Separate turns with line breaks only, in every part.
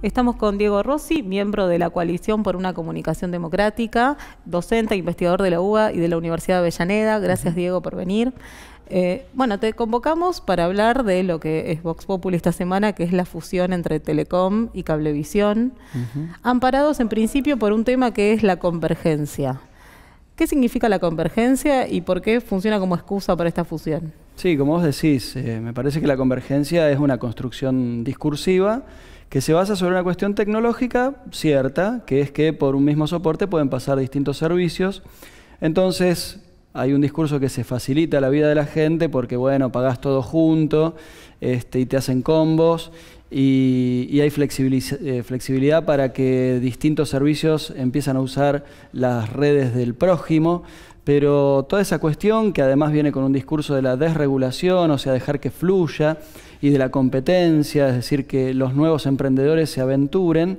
Estamos con Diego Rossi, miembro de la Coalición por una Comunicación Democrática, docente, investigador de la UBA y de la Universidad de Avellaneda. Gracias, Diego, por venir. Eh, bueno, te convocamos para hablar de lo que es Vox Populi esta semana, que es la fusión entre Telecom y Cablevisión, amparados en principio por un tema que es la convergencia. ¿Qué significa la convergencia y por qué funciona como excusa para esta fusión?
Sí, como vos decís, eh, me parece que la convergencia es una construcción discursiva que se basa sobre una cuestión tecnológica cierta, que es que por un mismo soporte pueden pasar distintos servicios. Entonces, hay un discurso que se facilita la vida de la gente porque, bueno, pagás todo junto este, y te hacen combos y, hay eh, flexibilidad para que distintos servicios empiezan a usar las redes del prójimo. Pero toda esa cuestión, que además viene con un discurso de la desregulación, o sea, dejar que fluya, y de la competencia, es decir, que los nuevos emprendedores se aventuren,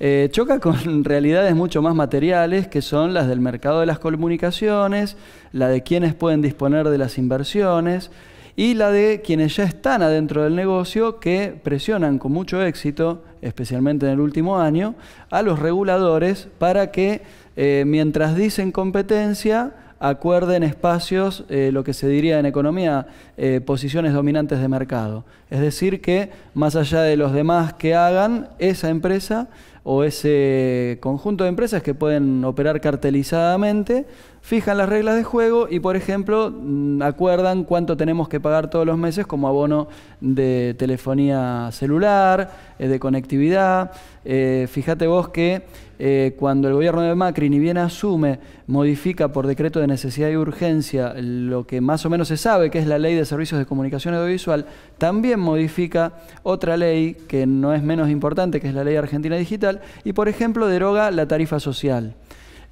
eh, choca con realidades mucho más materiales que son las del mercado de las comunicaciones, la de quienes pueden disponer de las inversiones y la de quienes ya están adentro del negocio que presionan con mucho éxito, especialmente en el último año, a los reguladores para que eh, mientras dicen competencia, acuerden espacios, eh, lo que se diría en economía, eh, posiciones dominantes de mercado. Es decir, que más allá de los demás que hagan, esa empresa o ese conjunto de empresas que pueden operar cartelizadamente fijan las reglas de juego y, por ejemplo, mm, acuerdan cuánto tenemos que pagar todos los meses como abono de telefonía celular, eh, de conectividad. Eh, fíjate vos que eh, cuando el gobierno de Macri ni bien asume, modifica por decreto de necesidad y urgencia lo que más o menos se sabe que es la ley de servicios de comunicación audiovisual, también modifica otra ley que no es menos importante, que es la ley argentina digital, y por ejemplo deroga la tarifa social.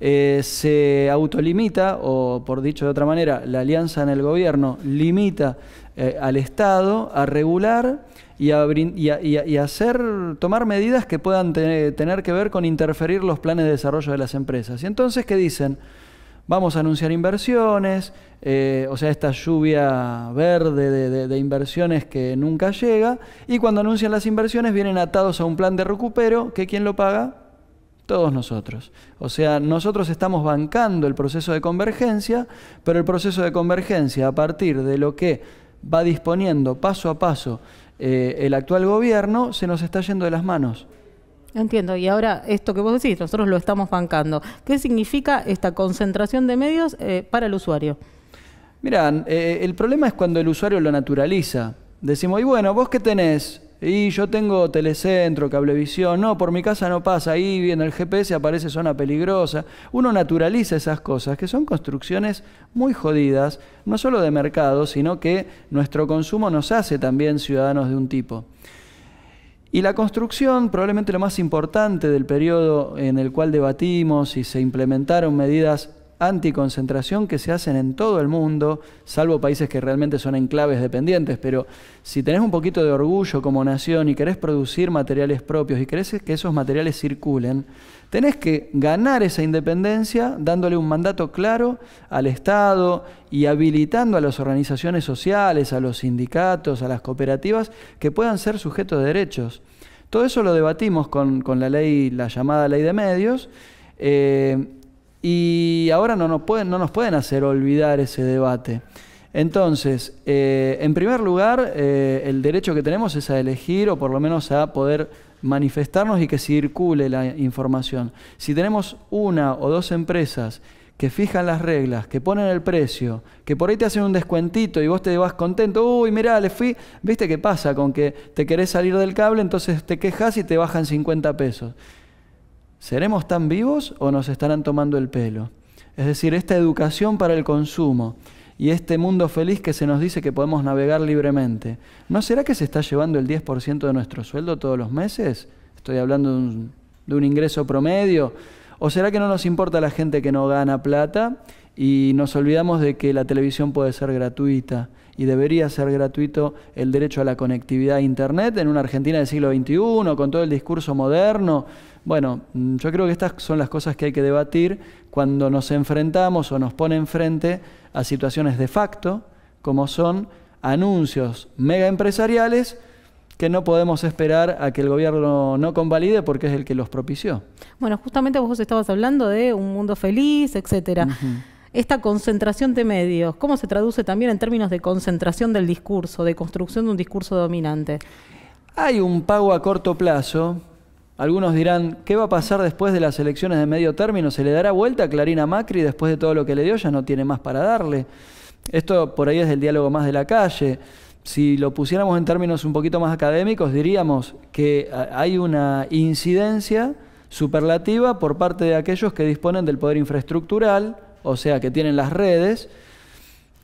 Eh, se autolimita, o por dicho de otra manera, la alianza en el gobierno limita eh, al Estado a regular y a, hacer, tomar medidas que puedan tener, que ver con interferir los planes de desarrollo de las empresas. Y entonces, ¿qué dicen? Vamos a anunciar inversiones, eh, o sea, esta lluvia verde de, de inversiones que nunca llega, y cuando anuncian las inversiones vienen atados a un plan de recupero, que ¿quién lo paga? todos nosotros. O sea, nosotros estamos bancando el proceso de convergencia, pero el proceso de convergencia a partir de lo que va disponiendo paso a paso eh, el actual gobierno se nos está yendo de las manos.
Entiendo, y ahora esto que vos decís, nosotros lo estamos bancando. ¿Qué significa esta concentración de medios eh, para el usuario?
Mirá, eh, el problema es cuando el usuario lo naturaliza. Decimos, y bueno, vos qué tenés, y yo tengo telecentro, cablevisión, no, por mi casa no pasa, ahí viene el GPS aparece zona peligrosa. Uno naturaliza esas cosas, que son construcciones muy jodidas, no solo de mercado, sino que nuestro consumo nos hace también ciudadanos de un tipo. Y la construcción, probablemente lo más importante del periodo en el cual debatimos y se implementaron medidas anticoncentración que se hacen en todo el mundo, salvo países que realmente son enclaves dependientes, pero si tenés un poquito de orgullo como nación y querés producir materiales propios y querés que esos materiales circulen, tenés que ganar esa independencia dándole un mandato claro al Estado y habilitando a las organizaciones sociales, a los sindicatos, a las cooperativas, que puedan ser sujetos de derechos. Todo eso lo debatimos con, la ley, la llamada ley de medios. Eh, y ahora no nos pueden, no nos pueden hacer olvidar ese debate. Entonces, eh, en primer lugar, eh, el derecho que tenemos es a elegir o por lo menos a poder manifestarnos y que circule la información. Si tenemos una o dos empresas que fijan las reglas, que ponen el precio, que por ahí te hacen un descuentito y vos te vas contento, uy, mirá, le fui, viste qué pasa con que te querés salir del cable, entonces te quejas y te bajan 50 pesos. ¿Seremos tan vivos o nos estarán tomando el pelo? Es decir, esta educación para el consumo y este mundo feliz que se nos dice que podemos navegar libremente, ¿no será que se está llevando el 10% de nuestro sueldo todos los meses? Estoy hablando de un, de un ingreso promedio ¿O será que no nos importa la gente que no gana plata y nos olvidamos de que la televisión puede ser gratuita y debería ser gratuito el derecho a la conectividad a Internet en una Argentina del siglo XXI, con todo el discurso moderno? Bueno, mm, yo creo que estas son las cosas que hay que debatir cuando nos enfrentamos o nos ponen frente a situaciones de facto, como son anuncios mega empresariales, que no podemos esperar a que el gobierno no convalide porque es el que los propició.
Bueno, justamente vos estabas hablando de un mundo feliz, etcétera. Esta concentración de medios, ¿cómo se traduce también en términos de concentración del discurso, de construcción de un discurso dominante?
Hay un pago a corto plazo. Algunos dirán, ¿qué va a pasar después de las elecciones de medio término? ¿Se le dará vuelta a Clarina Macri después de todo lo que le dio? Ya no tiene más para darle. Esto por ahí es del diálogo más de la calle si lo pusiéramos en términos un poquito más académicos, diríamos que hay una incidencia superlativa por parte de aquellos que disponen del poder infraestructural, o sea, que tienen las redes,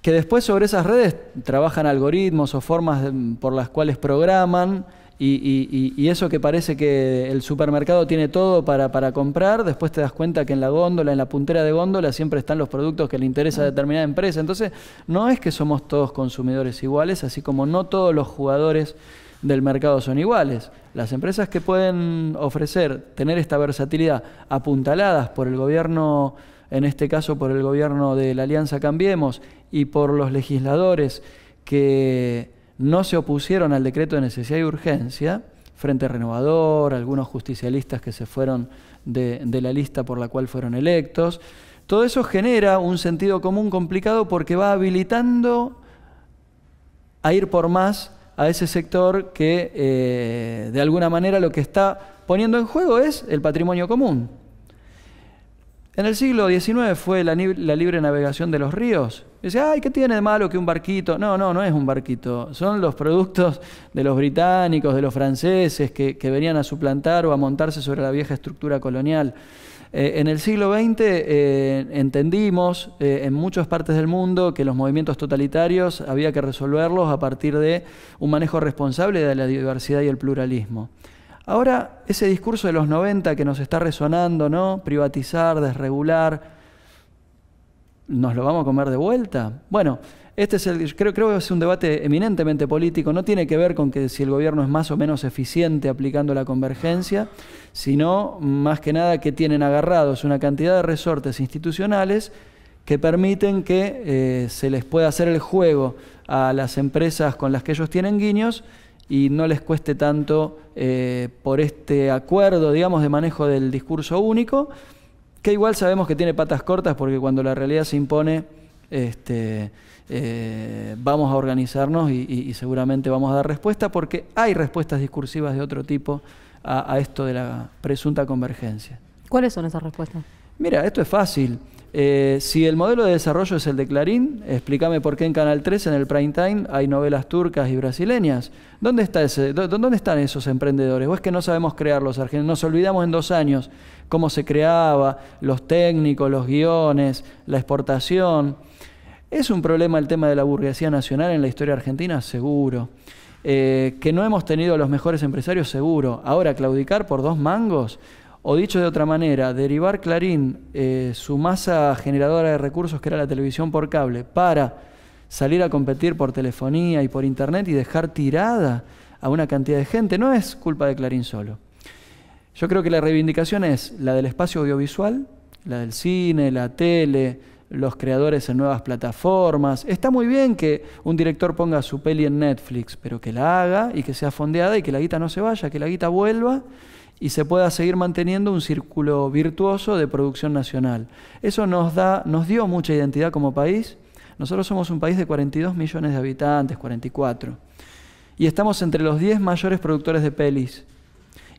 que después sobre esas redes trabajan algoritmos o formas por las cuales programan y, eso que parece que el supermercado tiene todo para, para, comprar, después te das cuenta que en la góndola, en la puntera de góndola, siempre están los productos que le interesa a determinada empresa. Entonces, no es que somos todos consumidores iguales, así como no todos los jugadores del mercado son iguales. Las empresas que pueden ofrecer, tener esta versatilidad apuntaladas por el gobierno, en este caso por el gobierno de la Alianza Cambiemos, y por los legisladores que no se opusieron al decreto de necesidad y urgencia, Frente Renovador, algunos justicialistas que se fueron de, la lista por la cual fueron electos, todo eso genera un sentido común complicado porque va habilitando a ir por más a ese sector que eh, de alguna manera lo que está poniendo en juego es el patrimonio común. En el siglo XIX fue la, libre navegación de los ríos. Dice, ay, ¿qué tiene de malo que un barquito? No, no, no es un barquito. Son los productos de los británicos, de los franceses, que, venían a suplantar o a montarse sobre la vieja estructura colonial. Eh, en el siglo XX eh, entendimos eh, en muchas partes del mundo que los movimientos totalitarios había que resolverlos a partir de un manejo responsable de la diversidad y el pluralismo. Ahora, ese discurso de los 90 que nos está resonando, ¿no? Privatizar, desregular, ¿nos lo vamos a comer de vuelta? Bueno, este es el, creo, creo que es un debate eminentemente político, no tiene que ver con que si el gobierno es más o menos eficiente aplicando la convergencia, sino más que nada que tienen agarrados una cantidad de resortes institucionales que permiten que eh, se les pueda hacer el juego a las empresas con las que ellos tienen guiños y no les cueste tanto eh, por este acuerdo, digamos, de manejo del discurso único, que igual sabemos que tiene patas cortas porque cuando la realidad se impone, este, eh, vamos a organizarnos y, seguramente vamos a dar respuesta porque hay respuestas discursivas de otro tipo a esto de la presunta convergencia.
¿Cuáles son esas respuestas?
Mira, esto es fácil. Eh, si el modelo de desarrollo es el de Clarín, explícame por qué en Canal 3, en el prime time, hay novelas turcas y brasileñas. ¿Dónde, están esos emprendedores? ¿O es que no sabemos crearlos? argentinos? Nos olvidamos en dos años cómo se creaba, los técnicos, los guiones, la exportación. ¿Es un problema el tema de la burguesía nacional en la historia argentina? Seguro. Eh, que no hemos tenido los mejores empresarios, seguro. Ahora, claudicar por dos mangos, o dicho de otra manera, derivar Clarín eh, su masa generadora de recursos, que era la televisión por cable, para salir a competir por telefonía y por internet y dejar tirada a una cantidad de gente, no es culpa de Clarín solo. Yo creo que la reivindicación es la del espacio audiovisual, la del cine, la tele, los creadores en nuevas plataformas. Está muy bien que un director ponga su peli en Netflix, pero que la haga y que sea fondeada y que la guita no se vaya, que la guita vuelva y se pueda seguir manteniendo un círculo virtuoso de producción nacional. Eso nos, da, nos dio mucha identidad como país. Nosotros somos un país de 42 millones de habitantes, 44, y estamos entre los 10 mayores productores de pelis.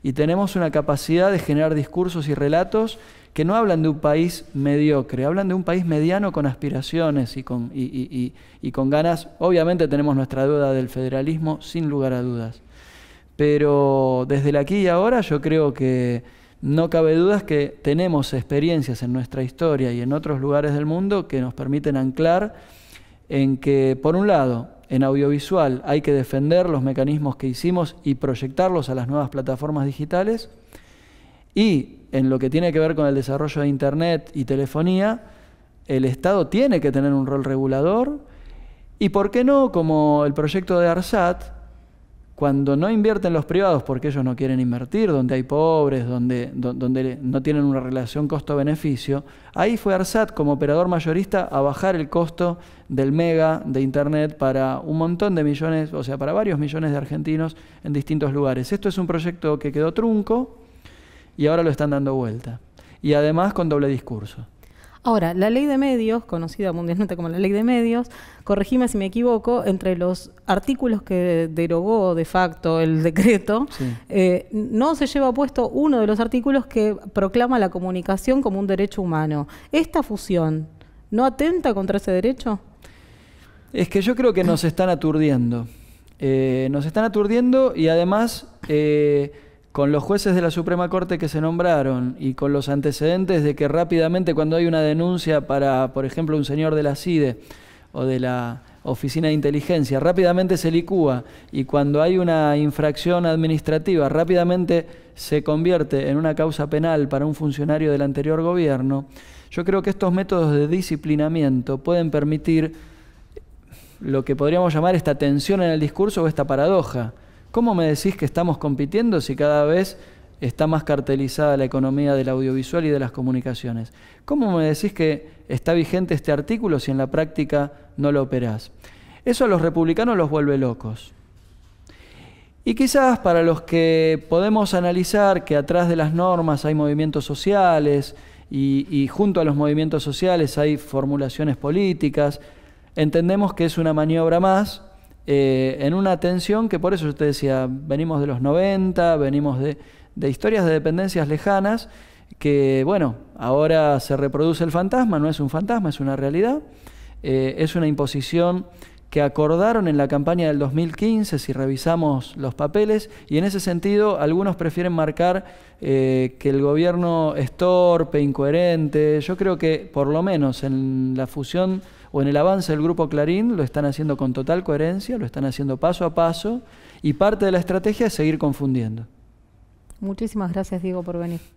Y tenemos una capacidad de generar discursos y relatos que no hablan de un país mediocre, hablan de un país mediano con aspiraciones y con, y, con ganas. Obviamente tenemos nuestra duda del federalismo, sin lugar a dudas pero desde aquí y ahora yo creo que no cabe dudas que tenemos experiencias en nuestra historia y en otros lugares del mundo que nos permiten anclar en que, por un lado, en audiovisual hay que defender los mecanismos que hicimos y proyectarlos a las nuevas plataformas digitales. Y en lo que tiene que ver con el desarrollo de Internet y telefonía, el Estado tiene que tener un rol regulador. Y por qué no, como el proyecto de ARSAT, cuando no invierten los privados porque ellos no quieren invertir, donde hay pobres, donde, no tienen una relación costo-beneficio, ahí fue ARSAT como operador mayorista a bajar el costo del mega de Internet para un montón de millones, o sea, para varios millones de argentinos en distintos lugares. Esto es un proyecto que quedó trunco y ahora lo están dando vuelta. Y además con doble discurso.
Ahora, la ley de medios, conocida mundialmente como la ley de medios, corregime si me equivoco, entre los artículos que derogó de facto el decreto, eh, no se lleva puesto uno de los artículos que proclama la comunicación como un derecho humano. ¿Esta fusión no atenta contra ese derecho?
Es que yo creo que nos están aturdiendo. Eh, nos están aturdiendo y además... Eh, con los jueces de la Suprema Corte que se nombraron y con los antecedentes de que rápidamente cuando hay una denuncia para, por ejemplo, un señor de la CIDE o de la Oficina de Inteligencia, rápidamente se licúa y cuando hay una infracción administrativa, rápidamente se convierte en una causa penal para un funcionario del anterior gobierno, yo creo que estos métodos de disciplinamiento pueden permitir lo que podríamos llamar esta tensión en el discurso o esta paradoja ¿Cómo me decís que estamos compitiendo si cada vez está más cartelizada la economía del audiovisual y de las comunicaciones? ¿Cómo me decís que está vigente este artículo si en la práctica no lo operás? Eso a los republicanos los vuelve locos. Y quizás para los que podemos analizar que atrás de las normas hay movimientos sociales y, y junto a los movimientos sociales hay formulaciones políticas, entendemos que es una maniobra más eh, en una tensión que por eso yo te decía, venimos de los 90, venimos de, historias de dependencias lejanas, que bueno, ahora se reproduce el fantasma, no es un fantasma, es una realidad, eh, es una imposición que acordaron en la campaña del 2015, si revisamos los papeles, y en ese sentido algunos prefieren marcar eh, que el gobierno es torpe, incoherente. Yo creo que por lo menos en la fusión o en el avance del grupo Clarín, lo están haciendo con total coherencia, lo están haciendo paso a paso, y parte de la estrategia es seguir confundiendo.
Muchísimas gracias, Diego, por venir.